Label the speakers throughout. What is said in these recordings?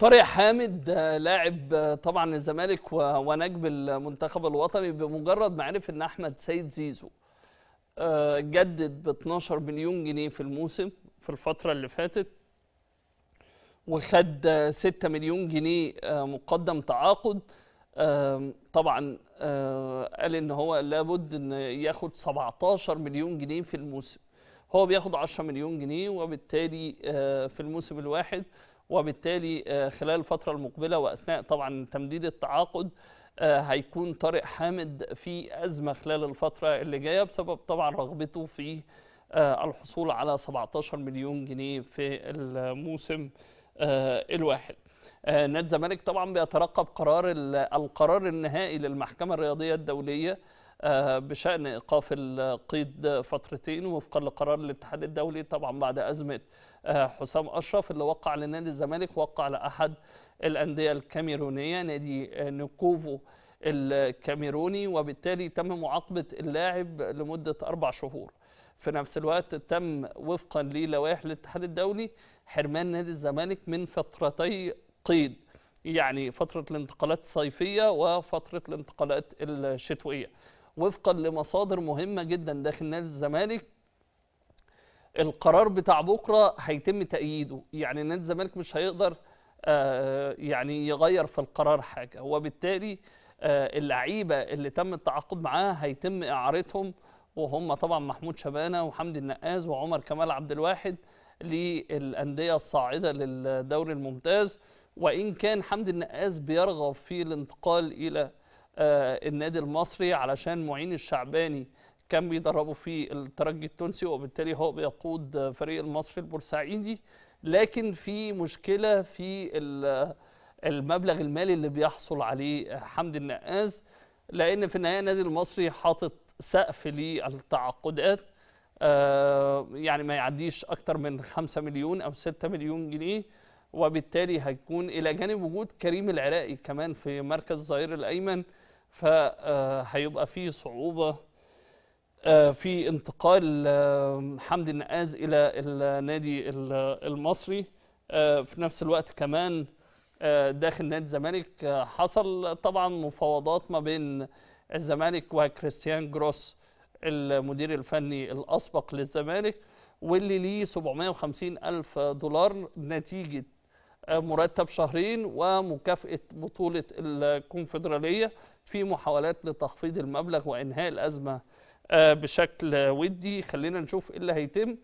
Speaker 1: طارق حامد آه، لاعب آه، طبعا الزمالك ونجم المنتخب الوطني بمجرد ما عرف ان احمد سيد زيزو آه، جدد ب 12 مليون جنيه في الموسم في الفتره اللي فاتت وخد 6 مليون جنيه مقدم تعاقد طبعا قال ان هو لابد ان ياخد 17 مليون جنيه في الموسم هو بياخد 10 مليون جنيه وبالتالي في الموسم الواحد وبالتالي آه، خلال الفترة المقبلة وأثناء طبعا تمديد التعاقد آه، هيكون طارق حامد في أزمة خلال الفترة اللي جاية بسبب طبعا رغبته في آه، الحصول على 17 مليون جنيه في الموسم الواحد نادي الزمالك طبعا بيترقب قرار القرار النهائي للمحكمة الرياضية الدولية آه، بشأن إيقاف القيد فترتين وفقا لقرار الاتحاد الدولي طبعا بعد أزمة آه، حسام أشرف اللي وقع لنادي الزمالك وقع لأحد الأندية الكاميرونية نادي آه، نكوفو الكاميروني وبالتالي تم معاقبة اللاعب لمدة أربع شهور في نفس الوقت تم وفقا للوائح الاتحاد الدولي حرمان نادي الزمالك من فترتي قيد يعني فترة الانتقالات الصيفية وفترة الانتقالات الشتوية وفقا لمصادر مهمه جدا داخل نادي الزمالك القرار بتاع بكره هيتم تأييده يعني نادي الزمالك مش هيقدر آه، يعني يغير في القرار حاجه وبالتالي آه، اللعيبه اللي تم التعاقد معاها هيتم اعارتهم وهم طبعا محمود شبانه وحمدي النقاز وعمر كمال عبد الواحد للانديه الصاعده للدوري الممتاز وان كان حمدي النقاز بيرغب في الانتقال الى آه، النادي المصري علشان معين الشعباني كان بيدربه في الترجي التونسي وبالتالي هو بيقود فريق المصري البورسعيدي لكن في مشكله في المبلغ المالي اللي بيحصل عليه حمد النقاز لان في النهايه النادي المصري حاطط سقف للتعاقدات آه، يعني ما يعديش اكتر من 5 مليون او 6 مليون جنيه وبالتالي هيكون الى جانب وجود كريم العراقي كمان في مركز ظهير الايمن فهيبقى في صعوبة آه، في انتقال آه، حمدي النقاز إلى النادي المصري آه، في نفس الوقت كمان داخل نادي الزمالك حصل طبعا مفاوضات ما بين الزمالك وكريستيان جروس المدير الفني الأسبق للزمالك واللي ليه 750 ألف دولار نتيجة مرتب شهرين ومكافأة بطولة الكونفدرالية في محاولات لتخفيض المبلغ وإنهاء الأزمة آه، بشكل ودي خلينا نشوف إيه اللي هيتم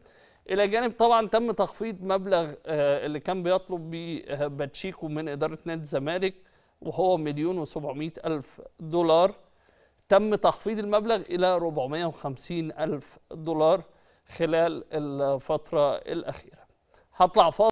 Speaker 1: إلى جانب طبعا تم تخفيض مبلغ آه، اللي كان بيطلب بيه آه، باتشيكو من إدارة نادي الزمالك وهو مليون وسبعمائة ألف دولار تم تخفيض المبلغ إلى وخمسين ألف دولار خلال الفترة الأخيرة هطلع فاصل